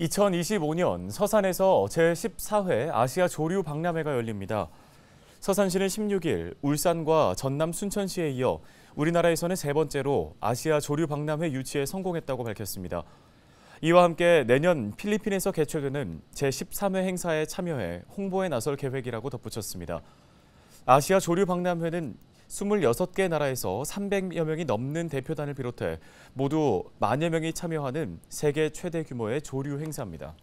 2025년 서산에서 제14회 아시아 조류 박람회가 열립니다. 서산시는 16일 울산과 전남 순천시에 이어 우리나라에서는 세 번째로 아시아 조류 박람회 유치에 성공했다고 밝혔습니다. 이와 함께 내년 필리핀에서 개최되는 제13회 행사에 참여해 홍보에 나설 계획이라고 덧붙였습니다. 아시아 조류 박람회는 26개 나라에서 300여 명이 넘는 대표단을 비롯해 모두 만여 명이 참여하는 세계 최대 규모의 조류 행사입니다.